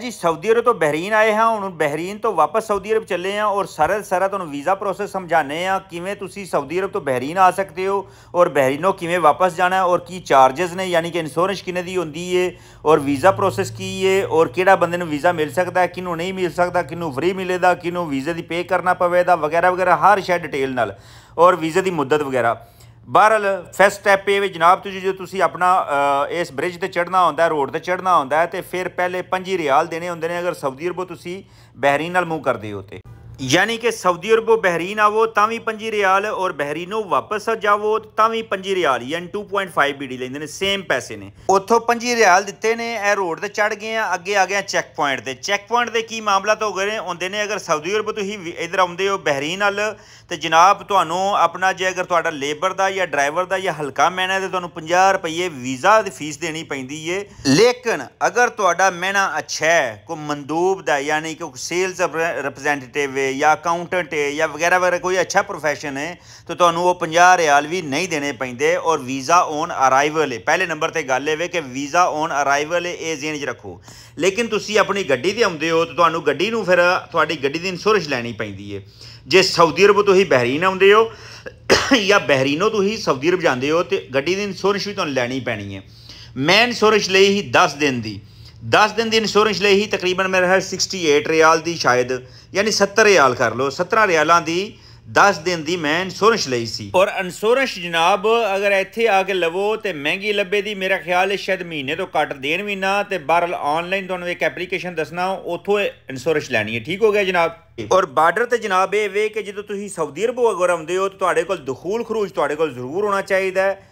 ਜੀ Saudi Arab ਤੋਂ Bahrain ਆਏ ਹਾਂ ਹੁਣ ਬਹਿਰੀਨ ਤੋਂ ਵਾਪਸ ਸਾਊਦੀ ਅਰਬ ਚੱਲੇ ਆ ਔਰ ਸਰਲ ਸਾਰਾ ਤੁਹਾਨੂੰ ਵੀਜ਼ਾ ਪ੍ਰੋਸੈਸ ਸਮਝਾਣੇ ਆ ਕਿਵੇਂ ਤੁਸੀਂ ਸਾਊਦੀ ਅਰਬ ਤੋਂ ਬਹਿਰੀਨ ਆ ਸਕਦੇ ਹੋ ਔਰ ਬਹਿਰੀਨੋਂ ਕਿਵੇਂ ਵਾਪਸ ਜਾਣਾ ਔਰ ਕੀ ਚਾਰजेस ਨੇ ਯਾਨੀ ਕਿ ਇੰਸ਼ੋਰੈਂਸ ਕਿੰਨੇ ਦੀ ਹੁੰਦੀ ਏ ਔਰ ਵੀਜ਼ਾ ਪ੍ਰੋਸੈਸ ਕੀ ਏ ਔਰ ਕਿਹੜਾ ਬੰਦੇ ਨੂੰ ਵੀਜ਼ਾ ਮਿਲ ਸਕਦਾ ਹੈ ਕਿਨੂੰ ਨਹੀਂ ਮਿਲ ਸਕਦਾ ਕਿਨੂੰ ਫ੍ਰੀ ਮਿਲੇਗਾ ਕਿਨੂੰ ਵੀਜ਼ੇ ਦੀ ਪੇ ਕਰਨਾ ਪਵੇਗਾ ਵਗੈਰਾ ਵਗੈਰਾ ਹਰ ਸ਼ੈ ਡਿਟੇਲ ਨਾਲ ਔਰ ਵੀਜ਼ੇ ਦੀ ਮੁੱਦਤ ਵਗੈਰਾ ਬਹਰਲ ਫਸਟ ਸਟੈਪ ਇਹ ਵੀ ਜਨਾਬ ਤੁਸੀਂ ਜੇ ਤੁਸੀਂ ਆਪਣਾ ਇਸ ਬ੍ਰਿਜ ਤੇ ਚੜਨਾ ਹੁੰਦਾ ਰੋਡ ਤੇ ਚੜਨਾ ਹੁੰਦਾ ਤੇ ਫਿਰ ਪਹਿਲੇ 5 ਰਿਆਲ ਦੇਣੇ ਹੁੰਦੇ ਨੇ ਅਗਰ ਸਾਊਦੀ ਅਰਬੋਂ ਤੁਸੀਂ ਬਹਿਰੀਨ ਨਾਲ ਮੂੰਹ ਕਰਦੇ ਹੋ ਤੇ ਯਾਨੀ ਕਿ ਸਾਊਦੀ ਅਰਬੋ ਬਹਿਰੀਨ ਆਵੋ ਤਾਂ ਵੀ 5 ਰਿਆਲ ਔਰ ਬਹਿਰੀਨੋਂ ਵਾਪਸ ਜਾਵੋ ਤਾਂ ਵੀ 5 ਰਿਆਲ ਯਾਨੀ 2.5 ਬੀਡੀ ਲੈਂਦੇ ਨੇ ਸੇਮ ਪੈਸੇ ਨੇ ਉੱਥੋਂ 5 ਰਿਆਲ ਦਿੱਤੇ ਨੇ ਇਹ ਰੋਡ ਤੇ ਚੜ ਗਏ ਆ ਅੱਗੇ ਆ ਗਏ ਚੈੱਕ ਪੁਆਇੰਟ ਤੇ ਚੈੱਕ ਪੁਆਇੰਟ ਦੇ ਕੀ ਮਾਮਲਾ ਤੋਂ ਗਏ ਹੁੰਦੇ ਨੇ ਅਗਰ ਸਾਊਦੀ ਅਰਬ ਤੁਸੀਂ ਇਧਰ ਆਉਂਦੇ ਹੋ ਬਹਿਰੀਨ ਵੱਲ ਤੇ ਜਨਾਬ ਤੁਹਾਨੂੰ ਆਪਣਾ ਜੇ ਅਗਰ ਤੁਹਾਡਾ ਲੇਬਰ ਦਾ ਜਾਂ ਡਰਾਈਵਰ ਦਾ ਜਾਂ ਹਲਕਾ ਮੈਨਾ ਤੇ ਤੁਹਾਨੂੰ 50 ਰੁਪਏ ਵੀਜ਼ਾ ਦੀ ਫੀਸ ਦੇਣੀ ਪੈਂਦੀ ਏ ਲੇਕਿਨ ਅਗਰ ਤੁਹਾਡਾ ਮੈਨਾ ਅੱਛਾ ਹੈ ਕੋ ਮੰਦੂਬ ਦਾ ਯਾਨੀ ਕਿ ਸੇਲਸ ਰਿਪਰੈਜ਼ੈਂਟੇਟਿਵ ਹੈ ਜਾਂ ਅਕਾਊਂਟੈਂਟ ਹੈ ਜਾਂ ਵਗੈਰਾ ਵਗੈਰਾ ਕੋਈ ਅੱਛਾ profession ਹੈ ਤਾਂ ਤੁਹਾਨੂੰ ਉਹ 50 ਰਿਆਲ ਵੀ ਨਹੀਂ ਦੇਣੇ ਪੈਂਦੇ ਔਰ ਵੀਜ਼ਾ ਔਨ ਅਰਾਈਵਲ ਹੈ ਪਹਿਲੇ ਨੰਬਰ ਤੇ ਗੱਲ ਇਹ ਵੇ ਕਿ ਵੀਜ਼ਾ ਔਨ ਅਰਾਈਵਲ ਹੈ ਇਹ ਜ਼ੇਨ 'ਚ ਰੱਖੋ ਲੇਕਿਨ ਤੁਸੀਂ ਆਪਣੀ ਗੱਡੀ ਤੇ ਆਉਂਦੇ ਹੋ ਤਾਂ ਤੁਹਾਨੂੰ ਗੱਡੀ ਨੂੰ ਫਿਰ ਤੁਹਾਡੀ ਗੱਡੀ ਦੀ ਇੰਸ਼ੋਰੈਂਸ ਲੈਣੀ ਪੈਂਦੀ ਹੈ ਜੇ ਸਾਊਦੀ ਅਰਬ ਤੋਂ ਹੀ ਬਹਿਰੀਨ ਆਉਂਦੇ ਹੋ ਜਾਂ ਬਹਿਰੀਨੋਂ ਤੋਂ ਹੀ ਸਾਊਦੀ ਅਰਬ ਜਾਂਦੇ ਹੋ ਤੇ ਗੱਡੀ ਦੀ ਇੰਸ਼ੋਰੈਂਸ ਵੀ ਤੁਹਾਨੂੰ ਲੈਣੀ ਪੈਣੀ ਹੈ ਮੈਂ ਇੰਸ਼ੋਰੈਂਸ ਲਈ ਹੀ 10 ਦਿਨ ਦੀ 10 ਦਿਨ ਦੀ ਇੰਸ਼ੋਰੈਂਸ ਲਈ ਹੀ ਤਕਰੀਬਨ ਮੇਰੇ ਹੈ 68 ਰਿਆਲ ਦੀ ਸ਼ਾਇਦ ਯਾਨੀ 70 ਰਿਆਲ ਕਰ ਲਓ 17 ਰਿਆਲਾਂ ਦੀ 10 ਦਿਨ ਦੀ ਮੈਂ ਇੰਸ਼ੋਰੈਂਸ ਲਈ ਸੀ ਔਰ ਇੰਸ਼ੋਰੈਂਸ ਜਨਾਬ ਅਗਰ ਇੱਥੇ ਆ ਕੇ ਲਵੋ ਤੇ ਮਹਿੰਗੀ ਲੱਭੇ ਦੀ ਮੇਰਾ ਖਿਆਲ ਹੈ ਸ਼ਾਇਦ ਮਹੀਨੇ ਤੋਂ ਘੱਟ ਦੇਣ ਵੀ ਨਾ ਤੇ ਬਾਰਲ ਆਨਲਾਈਨ ਤੁਹਾਨੂੰ ਇੱਕ ਐਪਲੀਕੇਸ਼ਨ ਦੱਸਣਾ ਉਥੋਂ ਇੰਸ਼ੋਰੈਂਸ ਲੈਣੀ ਹੈ ਠੀਕ ਹੋ ਗਿਆ ਜਨਾਬ ਔਰ ਬਾਰਡਰ ਤੇ ਜਨਾਬ ਇਹ ਵੇ ਕਿ ਜਦੋਂ ਤੁਸੀਂ ਸਾਊਦੀ ਅਰਬ ਅਗਰ ਆਉਂਦੇ ਹੋ ਤੁਹਾਡੇ ਕੋਲ ਦਖੂਲ ਖਰੂਜ ਤੁਹਾਡੇ ਕੋਲ ਜ਼ਰੂਰ ਹੋਣਾ ਚਾਹੀਦਾ ਹੈ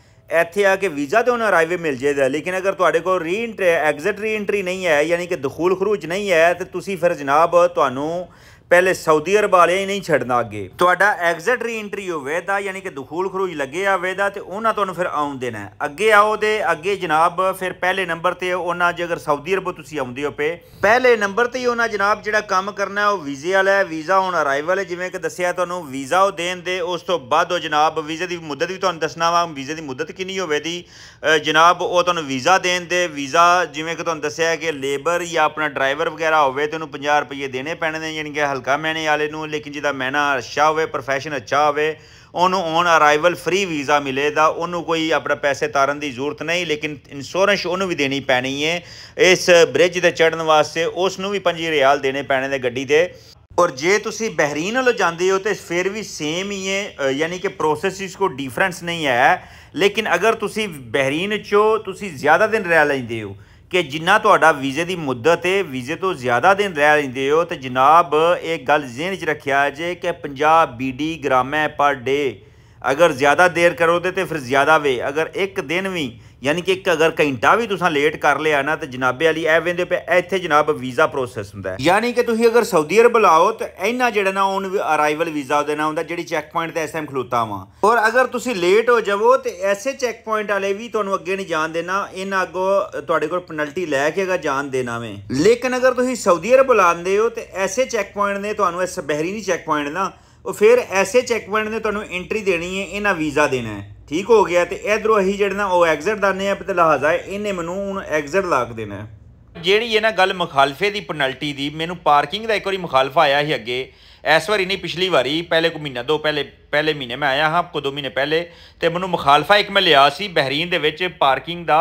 ਇੱਥੇ ਆ ਕੇ ਵੀਜ਼ਾ ਤੇ ਉਹਨਾਂ ਰਾਈਵੇ ਮਿਲ ਜੇਦਾ ਲੇਕਿਨ ਅਗਰ ਤੁਹਾਡੇ ਕੋਲ ਰੀ ਐਗਜ਼ਿਟ ਰੀ ਐਂਟਰੀ ਨਹੀਂ ਹੈ ਯਾਨੀ ਕਿ ਦਖੂਲ ਖਰੂਜ ਨਹੀਂ ਹੈ ਤੇ ਤੁਸੀਂ ਫਿਰ ਜਨਾਬ ਤੁਹਾਨੂੰ ਪਹਿਲੇ ਸਾਊਦੀ ਅਰਬ ਵਾਲਿਆਂ ਹੀ ਨਹੀਂ ਛੱਡਣਾ ਅੱਗੇ ਤੁਹਾਡਾ ਐਗਜ਼ਿਟ ਰੀ ਐਂਟਰੀ ਦਾ ਯਾਨੀ ਕਿ ਦਖੂਲ ਖਰੂਜ ਲੱਗੇ ਵੇਦਾ ਤੇ ਉਹਨਾਂ ਤੁਹਾਨੂੰ ਫਿਰ ਆਉਣ ਦੇਣਾ ਅੱਗੇ ਆਓ ਦੇ ਅੱਗੇ ਜਨਾਬ ਫਿਰ ਪਹਿਲੇ ਨੰਬਰ ਤੇ ਉਹਨਾਂ ਜੇ ਅਗਰ ਸਾਊਦੀ ਅਰਬ ਤੁਸੀਂ ਆਉਂਦੇ ਹੋ ਪੇ ਪਹਿਲੇ ਨੰਬਰ ਤੇ ਹੀ ਉਹਨਾਂ ਜਨਾਬ ਜਿਹੜਾ ਕੰਮ ਕਰਨਾ ਉਹ ਵੀਜ਼ੇ ਵਾਲਾ ਹੈ ਵੀਜ਼ਾ ਔਨ ਅਰਾਈਵਲ ਹੈ ਜਿਵੇਂ ਕਿ ਦੱਸਿਆ ਤੁਹਾਨੂੰ ਵੀਜ਼ਾ ਉਹ ਦੇਣ ਦੇ ਉਸ ਤੋਂ ਬਾਅਦ ਉਹ ਜਨਾਬ ਵੀਜ਼ੇ ਦੀ ਮੁੱਦਤ ਵੀ ਤੁਹਾਨੂੰ ਦੱਸਣਾ ਵਾ ਵੀਜ਼ੇ ਦੀ ਮੁੱਦਤ ਕਿੰਨੀ ਹੋਵੇਦੀ ਜਨਾਬ ਉਹ ਤੁਹਾਨੂੰ ਵੀਜ਼ਾ ਦੇਣ ਦੇ ਵੀਜ਼ਾ ਜਿਵੇਂ ਕਿ ਤੁਹਾਨੂੰ ਦੱਸਿਆ ਕਿ ਲੇਬਰ ਜਾਂ ਆਪਣਾ ਡਰਾਈਵਰ ਵਗੈਰਾ ਹੋਵੇ ਤੇ ਉਹਨੂੰ 50 ਰੁਪਏ ਦੇਣੇ ਪੈਣੇ ਨੇ ਯਾਨੀ ਕਿ ਹਲਕਾ ਮਹਿਣੇ ਵਾਲੇ ਨੂੰ ਲੇਕਿਨ ਜਿਹਦਾ ਮਹਿਣਾ ਅੱਛਾ ਹੋਵੇ ਪ੍ਰੋਫੈਸ਼ਨ ਅੱਛਾ ਹੋਵੇ ਉਹਨੂੰ ਔਨ ਅਰਾਈਵਲ ਫ੍ਰੀ ਵੀਜ਼ਾ ਮਿਲੇਗਾ ਉਹਨੂੰ ਕੋਈ ਆਪਣਾ ਪੈਸੇ ਤਾਰਨ ਦੀ ਜ਼ਰੂਰਤ ਨਹੀਂ ਲੇਕਿਨ ਇੰਸ਼ੋਰੈਂਸ ਉਹਨੂੰ ਵੀ ਦੇਣੀ ਪੈਣੀ ਹੈ ਇਸ ਬ੍ਰਿਜ ਤੇ ਚੜਨ ਵਾਸਤੇ ਉਸ ਨੂੰ ਵੀ 5 ਰਿਆਲ ਦੇਣੇ ਪੈਣੇ ਨੇ ਗੱਡੀ ਤੇ ਔਰ ਜੇ ਤੁਸੀਂ ਬਹਿਰੀਨ ਵੱਲ ਜਾਂਦੇ ਹੋ ਤੇ ਫਿਰ ਵੀ ਸੇਮ ਹੀ ਹੈ ਯਾਨੀ ਕਿ ਪ੍ਰੋਸੈਸ ਇਸ ਕੋ ਡਿਫਰੈਂਸ ਨਹੀਂ ਹੈ ਲੇਕਿਨ ਅਗਰ ਤੁਸੀਂ ਬਹਿਰੀਨ ਚੋ ਤੁਸੀਂ ਜ਼ਿਆਦਾ ਦਿਨ ਰਹਿ ਲੈਂਦੇ ਹੋ ਕਿ ਜਿੰਨਾ ਤੁਹਾਡਾ ਵੀਜ਼ੇ ਦੀ ਮੁੱਦਤ ਹੈ ਵੀਜ਼ੇ ਤੋਂ ਜ਼ਿਆਦਾ ਦਿਨ ਰਹਿ ਲੈਂਦੇ ਹੋ ਤੇ ਜਨਾਬ ਇਹ ਗੱਲ ਜ਼ਿਹਨ 'ਚ ਰੱਖਿਆ ਜੇ ਕਿ 50 ਬੀਡੀ ਗ੍ਰਾਮੈ ਪਰ ਡੇ ਅਗਰ ਜ਼ਿਆਦਾ ਦੇਰ ਕਰੋਦੇ ਤੇ ਫਿਰ ਜ਼ਿਆਦਾ ਵੇ ਅਗਰ ਇੱਕ ਦਿਨ ਵੀ ਯਾਨੀ ਕਿ ਇੱਕ ਅਗਰ ਘੰਟਾ ਵੀ ਤੁਸੀਂ ਲੇਟ ਕਰ ਲਿਆ ਨਾ ਤੇ ਜਨਾਬੇ ਵਾਲੀ ਐ ਵੇਂਦੇ ਪਏ ਇੱਥੇ ਜਨਾਬ ਵੀਜ਼ਾ ਪ੍ਰੋਸੈਸ ਹੁੰਦਾ ਯਾਨੀ ਕਿ ਤੁਸੀਂ ਅਗਰ ਸਾਊਦੀ ਅਰਬ ਲਾਓ ਤੇ ਇਹਨਾਂ ਜਿਹੜਾ ਨਾ ਔਨ ਅਰਾਈਵਲ ਵੀਜ਼ਾ ਉਹਦੇ ਨਾਲ ਹੁੰਦਾ ਜਿਹੜੀ ਚੈੱਕ ਪੁਆਇੰਟ ਤੇ ਐਸਐਮ ਖਲੋਤਾ ਵਾ ਔਰ ਅਗਰ ਤੁਸੀਂ ਲੇਟ ਹੋ ਜਾਵੋ ਤੇ ਐਸੇ ਚੈੱਕ ਪੁਆਇੰਟ ਵਾਲੇ ਵੀ ਤੁਹਾਨੂੰ ਅੱਗੇ ਨਹੀਂ ਜਾਣ ਦੇਣਾ ਇਹਨਾਂ ਅੱਗੋ ਤੁਹਾਡੇ ਕੋਲ ਪੈਨਲਟੀ ਲੈ ਕੇਗਾ ਜਾਣ ਦੇਣਾ ਵੇ ਲੇਕਿਨ ਅਗਰ ਤੁਸੀਂ ਸਾਊਦੀ ਅਰਬ ਬੁਲਾਉਂਦੇ ਹੋ ਤੇ ਐਸੇ ਚੈੱਕ ਪੁਆਇੰਟ ਨੇ ਤੁਹਾਨੂੰ ਇਸ ਬਹਿਰੀਨੀ ਚੈੱਕ ਪੁਆਇੰਟ ਨਾ ਉਹ ਫਿਰ ਐਸੇ ਚੈੱਕ ਪੁਆਇੰਟ ਨੇ ਤੁਹਾਨੂੰ ਐਂਟਰੀ ਦੇਣੀ ਹੈ ਇਹਨਾਂ ਵੀਜ਼ਾ ਦੇਣਾ ਹੈ ਠੀਕ ਹੋ ਗਿਆ ਤੇ ਇਧਰੋਂ ਅਸੀਂ ਜਿਹੜਾ ਉਹ ਐਗਜ਼ਿਟ ਦਾਨੇ ਆ ਤੇ ਲਹਾਜ਼ਾ ਇਹਨੇ ਮੈਨੂੰ ਹੁਣ ਐਗਜ਼ਿਟ ਲਾਕ ਦੇਣਾ ਹੈ ਜਿਹੜੀ ਇਹ ਨਾ ਗੱਲ ਮੁਖਾਲਫੇ ਦੀ ਪੈਨਲਟੀ ਦੀ ਮੈਨੂੰ ਪਾਰਕਿੰਗ ਦਾ ਇੱਕ ਵਾਰੀ ਮੁਖਾਲਫਾ ਆਇਆ ਸੀ ਅੱਗੇ ਇਸ ਵਾਰੀ ਨਹੀਂ ਪਿਛਲੀ ਵਾਰੀ ਪਹਿਲੇ ਕੁ ਮਹੀਨਾ ਦੋ ਪਹਿਲੇ ਪਹਿਲੇ ਮਹੀਨੇ ਮੈਂ ਆਇਆ ਹਾਂ ਕੋ ਦੋ ਮਹੀਨੇ ਪਹਿਲੇ ਤੇ ਮੈਨੂੰ ਮੁਖਾਲਫਾ ਇੱਕ ਮੈਂ ਲਿਆ ਸੀ ਬਹਿਰੀਨ ਦੇ ਵਿੱਚ ਪਾਰਕਿੰਗ ਦਾ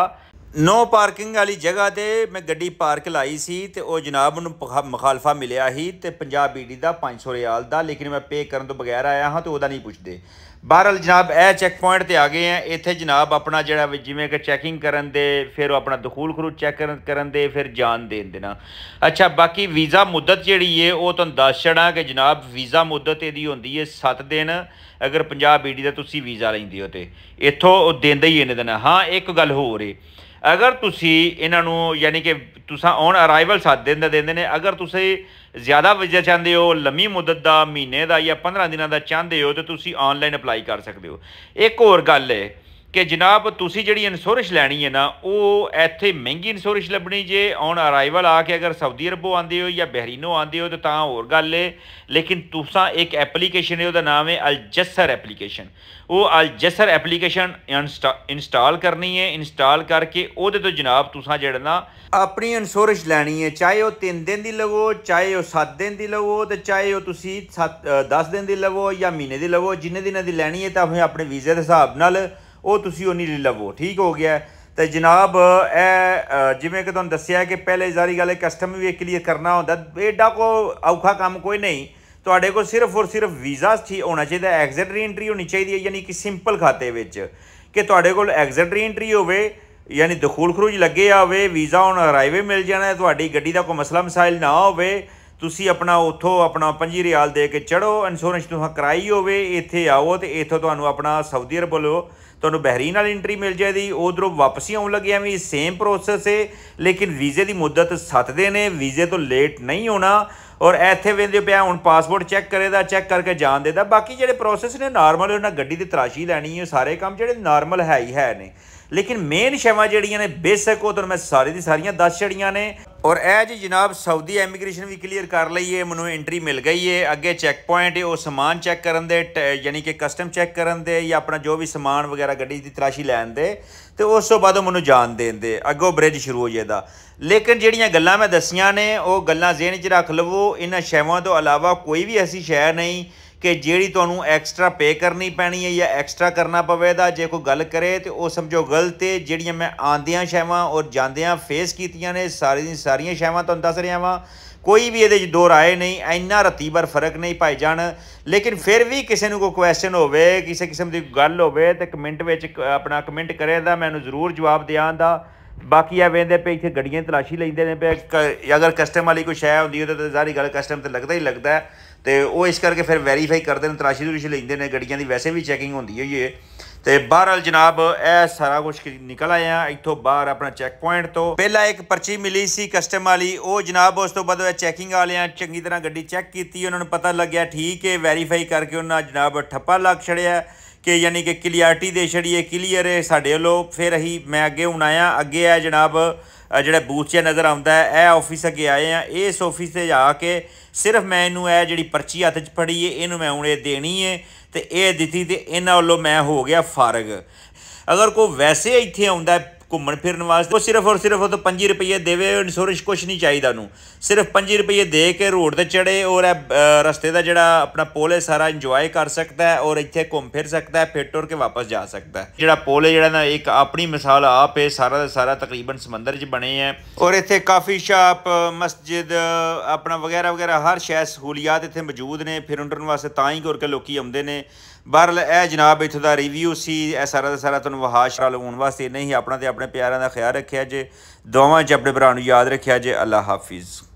ਨੋ ਪਾਰਕਿੰਗ ਵਾਲੀ ਜਗ੍ਹਾ ਤੇ ਮੈਂ ਗੱਡੀ ਪਾਰਕ ਲਾਈ ਸੀ ਤੇ ਉਹ ਜਨਾਬ ਨੂੰ ਮੁਖਾਲਫਾ ਮਿਲਿਆ ਸੀ ਤੇ ਪੰਜਾਬ ਬੀਡੀ ਦਾ 500 ਰਿਆਲ ਦਾ ਲੇਕਿਨ ਮੈਂ ਪੇ ਕਰਨ ਤੋਂ ਬਗੈਰ ਆਇਆ ਹਾਂ ਤੇ ਉਹਦਾ ਨਹੀਂ ਪੁੱਛਦੇ ਬਹਰਲ ਜਨਾਬ ਇਹ ਚੈੱਕ ਪੁਆਇੰਟ ਤੇ ਆ ਗਏ ਆ ਇੱਥੇ ਜਨਾਬ ਆਪਣਾ ਜਿਹੜਾ ਜਿਵੇਂ ਕਿ ਚੈਕਿੰਗ ਕਰਨ ਦੇ ਫਿਰ ਉਹ ਆਪਣਾ ਦਖੂਲ ਖਰੂਜ ਚੈੱਕ ਕਰਨ ਦੇ ਫਿਰ ਜਾਨ ਦੇਣ ਦੇਣਾ ਅੱਛਾ ਬਾਕੀ ਵੀਜ਼ਾ ਮੁੱਦਤ ਜਿਹੜੀ ਏ ਉਹ ਤੁਹਾਨੂੰ ਦੱਸ ਛੜਾ ਕਿ ਜਨਾਬ ਵੀਜ਼ਾ ਮੁੱਦਤ ਇਹਦੀ ਹੁੰਦੀ ਏ 7 ਦਿਨ ਅਗਰ ਪੰਜਾਬ ਬੀਡੀ ਦਾ ਤੁਸੀਂ ਵੀਜ਼ਾ ਲੈਂਦੇ ਹੋ ਤੇ ਇੱਥੋਂ ਉਹ ਦਿੰਦਾ ਹੀ ਇਹਨੇ ਦਿਨ ਹਾਂ ਇੱਕ ਗੱਲ ਹੋਰ ਏ ਅਗਰ ਤੁਸੀਂ ਇਹਨਾਂ ਨੂੰ ਯਾਨੀ ਕਿ ਤੁਸੀਂ ਔਨ ਅਰਾਈਵਲ ਸਾਥ ਦਿਨ ਦਾ ਦਿੰਦੇ ਨੇ ਅਗਰ ਤੁਸੀਂ ਜ਼ਿਆਦਾ ਵੀਜ਼ਾ ਚਾਹੁੰਦੇ ਹੋ ਲੰਮੀ ਮੁੱਦਤ ਦਾ ਮਹੀਨੇ ਦਾ ਜਾਂ 15 ਦਿਨਾਂ ਦਾ ਚਾਹੁੰਦੇ ਹੋ ਤੇ ਤੁਸੀਂ ਆਨਲਾਈਨ ਅਪਲਾਈ ਕਰ ਸਕਦੇ ਹੋ ਇੱਕ ਹੋਰ ਗੱਲ ਹੈ ਕਿ ਜਨਾਬ ਤੁਸੀਂ ਜਿਹੜੀ ਇਨਸ਼ੋਰੈਂਸ ਲੈਣੀ ਹੈ ਨਾ ਉਹ ਇੱਥੇ ਮਹਿੰਗੀ ਇਨਸ਼ੋਰੈਂਸ ਲੱਭਣੀ ਜੇ ਔਨ ਅਰਾਈਵਲ ਆ ਕੇ ਅਗਰ ਸਾਊਦੀ ਅਰਬੋਂ ਆਂਦੇ ਹੋ ਜਾਂ ਬਹਿਰੀਨੋਂ ਆਂਦੇ ਹੋ ਤਾਂ ਹੋਰ ਗੱਲ ਏ ਲੇਕਿਨ ਤੁਸੀਂ ਇੱਕ ਐਪਲੀਕੇਸ਼ਨ ਹੈ ਉਹਦਾ ਨਾਮ ਹੈ ਅਲਜਸਰ ਐਪਲੀਕੇਸ਼ਨ ਉਹ ਅਲਜਸਰ ਐਪਲੀਕੇਸ਼ਨ ਇਨਸਟਾਲ ਕਰਨੀ ਹੈ ਇਨਸਟਾਲ ਕਰਕੇ ਉਹਦੇ ਤੋਂ ਜਨਾਬ ਤੁਸੀਂ ਜਿਹੜਾ ਨਾ ਆਪਣੀ ਇਨਸ਼ੋਰੈਂਸ ਲੈਣੀ ਹੈ ਚਾਹੇ ਉਹ 3 ਦਿਨ ਦੀ ਲਵੋ ਚਾਹੇ ਉਹ 7 ਦਿਨ ਦੀ ਲਵੋ ਤੇ ਚਾਹੇ ਉਹ ਤੁਸੀਂ 7 10 ਦਿਨ ਦੀ ਲਵੋ ਜਾਂ ਮਹੀਨੇ ਦੀ ਲਵੋ ਜਿੰਨੇ ਦਿਨਾਂ ਦੀ ਲੈਣੀ ਹੈ ਤਾਂ ਆਪਣੇ ਵੀਜ਼ੇ ਦੇ ਹਿਸਾਬ ਨਾਲ ਉਹ ਤੁਸੀਂ ਉਹ ਨਹੀਂ ਲਵੋ ਠੀਕ ਹੋ ਗਿਆ ਤੇ ਜਨਾਬ ਇਹ ਜਿਵੇਂ ਕਿ ਤੁਹਾਨੂੰ ਦੱਸਿਆ ਕਿ ਪਹਿਲੇ ਜਾਰੀ ਗੱਲ ਹੈ ਕਸਟਮ ਵੀ ਕਲੀਅਰ ਕਰਨਾ ਹੁੰਦਾ ਐਡਾ ਕੋ ਔਖਾ ਕੰਮ ਕੋਈ ਨਹੀਂ ਤੁਹਾਡੇ ਕੋਲ ਸਿਰਫ ਔਰ ਸਿਰਫ ਵੀਜ਼ਾ ਹੀ ਹੋਣਾ ਚਾਹੀਦਾ ਐਗਜ਼ਿਟ ਰੀਐਂਟਰੀ ਹੋਣੀ ਚਾਹੀਦੀ ਹੈ ਯਾਨੀ ਕਿ ਸਿੰਪਲ ਖਾਤੇ ਵਿੱਚ ਕਿ ਤੁਹਾਡੇ ਕੋਲ ਐਗਜ਼ਿਟ ਰੀਐਂਟਰੀ ਹੋਵੇ ਯਾਨੀ ਦਖੂਲ ਖਰੂਜ ਲੱਗੇ ਆਵੇ ਵੀਜ਼ਾ ਹੁਣ ਅਰਾਈਵੇ ਮਿਲ ਜਾਣਾ ਹੈ ਤੁਹਾਡੀ ਗੱਡੀ ਦਾ ਕੋਈ ਮਸਲਾ ਮਸਾਇਲ ਨਾ ਹੋਵੇ ਤੁਸੀਂ ਆਪਣਾ ਉਥੋਂ ਆਪਣਾ 5 ਰਿਆਲ ਦੇ ਕੇ ਚੜੋ ਇੰਸ਼ੋਰੈਂਸ ਤੁਸੀਂ ਕਰਾਈ ਹੋਵੇ ਇੱਥੇ ਆਓ ਤੇ ਇੱਥੋਂ ਤੁਹਾਨੂੰ ਆਪਣਾ ਸਾਊਦੀ ਅਰਬ ਬੋਲੋ ਤੁਹਾਨੂੰ ਬਹਿਰੀਨ ਵਾਲੀ ਐਂਟਰੀ ਮਿਲ ਜਾਏਗੀ ਉਧਰੋਂ ਵਾਪਸੀ ਆਉਣ ਲੱਗੇ ਐਵੇਂ ਸੇਮ ਪ੍ਰੋਸੈਸ ਹੈ ਲੇਕਿਨ ਵੀਜ਼ੇ ਦੀ ਮੁੱਦਤ 7 ਦਿਨ ਹੈ ਵੀਜ਼ੇ ਤੋਂ ਲੇਟ ਨਹੀਂ ਹੋਣਾ ਔਰ ਇੱਥੇ ਵੇਂਦੇ ਪਿਆ ਹੁਣ ਪਾਸਪੋਰਟ ਚੈੱਕ ਕਰੇਦਾ ਚੈੱਕ ਕਰਕੇ ਜਾਣ ਦੇਦਾ ਬਾਕੀ ਜਿਹੜੇ ਪ੍ਰੋਸੈਸ ਨੇ ਨਾਰਮਲ ਉਹਨਾਂ ਗੱਡੀ ਦੀ ਤਰਾਸ਼ੀ ਲੈਣੀ ਹੈ ਸਾਰੇ ਕੰਮ ਜਿਹੜੇ ਨਾਰਮਲ ਹੈ ਹੀ ਹੈ ਨੇ ਲੇਕਿਨ ਮੇਨ ਸ਼ੈਵਾਂ ਜਿਹੜੀਆਂ ਨੇ ਬੇਸਿਕ ਉਹ ਤਾਂ ਮੈਂ ਸਾਰੇ ਦੀ ਸਾਰੀਆਂ ਦੱਸ ਛੜੀਆਂ ਨੇ ਔਰ ਇਹ ਜੀ ਜਨਾਬ ਸਾਊਦੀ ਇਮੀਗ੍ਰੇਸ਼ਨ ਵੀ ਕਲੀਅਰ ਕਰ ਲਈਏ ਏ ਮੈਨੂੰ ਐਂਟਰੀ ਮਿਲ ਗਈ ਏ ਅੱਗੇ ਚੈੱਕ ਪੁਆਇੰਟ ਉਹ ਸਮਾਨ ਚੈੱਕ ਕਰਨ ਦੇ ਯਾਨੀ ਕਿ ਕਸਟਮ ਚੈੱਕ ਕਰਨ ਦੇ ਜਾਂ ਆਪਣਾ ਜੋ ਵੀ ਸਮਾਨ ਵਗੈਰਾ ਗੱਡੀ ਦੀ ਤਰਾਸ਼ੀ ਲੈਣ ਦੇ ਤੇ ਉਸ ਤੋਂ ਬਾਅਦ ਮੈਨੂੰ ਜਾਣ ਦੇਣ ਦੇ ਅੱਗੋਂ ਬ੍ਰਿਜ ਸ਼ੁਰੂ ਹੋ ਜਾਏਦਾ ਲੇਕਿਨ ਜਿਹੜੀਆਂ ਗੱਲਾਂ ਮੈਂ ਦੱਸੀਆਂ ਨੇ ਉਹ ਗੱਲਾਂ ਜ਼ਿਹਨ 'ਚ ਰੱਖ ਲਵੋ ਇਹਨਾਂ ਸ਼ੈਵਾਂ ਤੋਂ ਇਲਾਵਾ ਕੋਈ ਵੀ ਐਸੀ ਸ਼ੈ ਨਹੀਂ ਕਿ ਜਿਹੜੀ ਤੁਹਾਨੂੰ ਐਕਸਟਰਾ ਪੇ ਕਰਨੀ ਪੈਣੀ ਹੈ ਜਾਂ ਐਕਸਟਰਾ ਕਰਨਾ ਪਵੇਗਾ ਜੇ ਕੋਈ ਗੱਲ ਕਰੇ ਤੇ ਉਹ ਸਮਝੋ ਗਲਤ ਹੈ ਜਿਹੜੀਆਂ ਮੈਂ ਆਂਦਿਆਂ ਸ਼ੈਵਾਂ ਔਰ ਜਾਂਦਿਆਂ ਫੇਸ ਕੀਤੀਆਂ ਨੇ ਸਾਰੀ ਦੀ ਸਾਰੀਆਂ ਸ਼ੈਵਾਂ ਤੁਹਾਨੂੰ ਦੱਸ ਰਿਹਾ ਵਾਂ ਕੋਈ ਵੀ ਇਹਦੇ 'ਚ ਦੋ ਰਾਏ ਨਹੀਂ ਇੰਨਾ ਰਤੀਬਰ ਫਰਕ ਨਹੀਂ ਪਾਈ ਜਾਣ ਲੇਕਿਨ ਫਿਰ ਵੀ ਕਿਸੇ ਨੂੰ ਕੋਈ ਕੁਐਸਚਨ ਹੋਵੇ ਕਿਸੇ ਕਿਸਮ ਦੀ ਗੱਲ ਹੋਵੇ ਤੇ ਕਮੈਂਟ ਵਿੱਚ ਆਪਣਾ ਕਮੈਂਟ ਕਰੇ ਦਾ ਮੈਨੂੰ ਜ਼ਰੂਰ ਜਵਾਬ ਦੇ ਦਾ ਬਾਕੀ ਆ ਵੇਂਦੇ ਪਏ ਇੱਥੇ ਗੱਡੀਆਂ ਤਲਾਸ਼ੀ ਲੈਂਦੇ ਨੇ ਪਏ ਅਗਰ ਕਸਟਮ ਵਾਲੀ ਕੋਈ ਸ਼ੈ ਹੁੰਦੀ ਹੈ ਤਾਂ ਜ਼ਾਰੀ ਗੱਲ ਕਸਟਮ ਤੇ ਲੱਗਦਾ ਹੀ ਲੱਗਦਾ ਤੇ ਉਹ ਇਸ ਕਰਕੇ ਫਿਰ ਵੈਰੀਫਾਈ ਕਰਦੇ ਨੇ ਤਲਾਸ਼ੀ ਤੁਲਾਸ਼ੀ ਲੈਂਦੇ ਨੇ ਗੱਡੀਆਂ ਦੀ ਵੈਸੇ ਵੀ ਚੈਕਿੰਗ ਹੁੰਦੀ ਹੈ ਇਹ ਤੇ ਬਹਰਾਲ ਜਨਾਬ ਇਹ ਸਾਰਾ ਕੁਝ ਨਿਕਲ ਆਇਆ ਇੱਥੋਂ ਬਾਹਰ ਆਪਣਾ ਚੈੱਕ ਪੁਆਇੰਟ ਤੋਂ ਪਹਿਲਾਂ ਇੱਕ ਪਰਚੀ ਮਿਲੀ ਸੀ ਕਸਟਮ ਵਾਲੀ ਉਹ ਜਨਾਬ ਉਸ ਤੋਂ ਬਾਅਦ ਉਹ ਚੈਕਿੰਗ ਵਾਲਿਆਂ ਚੰਗੀ ਤਰ੍ਹਾਂ ਗੱਡੀ ਚੈੱਕ ਕੀਤੀ ਉਹਨਾਂ ਨੂੰ ਪਤਾ ਲੱਗਿਆ ਠੀਕ ਹੈ ਵੈਰੀਫਾਈ ਕਰਕੇ ਉਹਨਾਂ ਜਨਾਬ ਠੱਪਾ ਲੱਗ ਛੜਿਆ ਕਿ ਯਾਨੀ ਕਿ ਕਲੀਅਰਟੀ ਦੇ ਛੜੀਏ ਕਲੀਅਰ ਹੈ ਸਾਡੇ ਵੱਲੋਂ ਫਿਰ ਅਸੀਂ ਮੈਂ ਅੱਗੇ ਹੁਣ ਆਇਆ ਅੱਗੇ ਆ ਜਨਾਬ ਜਿਹੜਾ ਬੂਥ 'ਚ ਨਜ਼ਰ ਆਉਂਦਾ ਹੈ ਇਹ ਆਫਿਸ ਅੱਗੇ ਆਏ ਆ ਇਸ ਆਫਿਸ ਤੇ ਜਾ ਕੇ ਸਿਰਫ ਮੈਂ ਇਹਨੂੰ ਇਹ ਜਿਹੜੀ ਪਰਚੀ ਹੱਥ 'ਚ ਫੜੀ ਹੈ ਇਹਨੂੰ ਮੈਂ ਹੁਣ ਇਹ ਦੇਣੀ ਹੈ ਤੇ ਇਹ ਦਿੱਤੀ ਤੇ ਇਹਨਾਂ ਵੱਲੋਂ ਮੈਂ ਹੋ ਗਿਆ ਫਾਰਗ ਅਗਰ ਕੋ ਵੈਸੇ ਇੱਥੇ ਆਉਂਦਾ ਘੁੰਮਣ ਫਿਰਨ ਵਾਸਤੇ ਉਹ ਸਿਰਫ ਔਰ ਸਿਰਫ ਉਹ ਤਾਂ 5 ਰੁਪਏ ਦੇਵੇ ਇੰਸ਼ੋਰੈਂਸ ਕੁਝ ਨਹੀਂ ਚਾਹੀਦਾ ਉਹਨੂੰ ਸਿਰਫ 5 ਰੁਪਏ ਦੇ ਕੇ ਰੋਡ ਤੇ ਚੜੇ ਔਰ ਰਸਤੇ ਦਾ ਜਿਹੜਾ ਆਪਣਾ ਪੋਲ ਹੈ ਸਾਰਾ ਇੰਜੋਏ ਕਰ ਸਕਦਾ ਹੈ ਔਰ ਇੱਥੇ ਘੁੰਮ ਫਿਰ ਸਕਦਾ ਹੈ ਫਿਰ ਟੁਰ ਕੇ ਵਾਪਸ ਜਾ ਸਕਦਾ ਹੈ ਜਿਹੜਾ ਪੋਲ ਹੈ ਜਿਹੜਾ ਨਾ ਇੱਕ ਆਪਣੀ ਮਿਸਾਲ ਆਪ ਹੈ ਸਾਰਾ ਦਾ ਸਾਰਾ ਤਕਰੀਬਨ ਸਮੁੰਦਰ 'ਚ ਬਣੇ ਹੈ ਔਰ ਇੱਥੇ ਕਾਫੀ ਸ਼ਾਪ ਮਸਜਿਦ ਆਪਣਾ ਵਗੈਰਾ ਵਗੈਰਾ ਹਰ ਸ਼ੈ ਸਹੂਲੀਅਤ ਇੱਥੇ ਮੌਜੂਦ ਨੇ ਫਿਰ ਉਡਣ ਵਾਸਤੇ ਤਾਂ ਹੀ ਕਰਕੇ ਲੋਕੀ ਆਉਂਦੇ ਨੇ ਬਰਲ ਇਹ ਜਨਾਬ ਇੱਥੇ ਦਾ ਰਿਵਿਊ ਸੀ ਇਹ ਸਾਰਾ ਦਾ ਸਾਰਾ ਤੁਹਾਨੂੰ ਵਹਾਸ਼ ਨਾਲ ਵਾਸਤੇ ਨਹੀਂ ਆਪਣਾ ਤੇ ਆਪਣੇ ਪਿਆਰਿਆਂ ਦਾ ਖਿਆਲ ਰੱਖਿਆ ਜੇ ਦੋਵਾਂ ਚ ਆਪਣੇ ਭਰਾ ਨੂੰ ਯਾਦ ਰੱਖਿਆ ਜੇ ਅੱਲਾ ਹਾਫਿਜ਼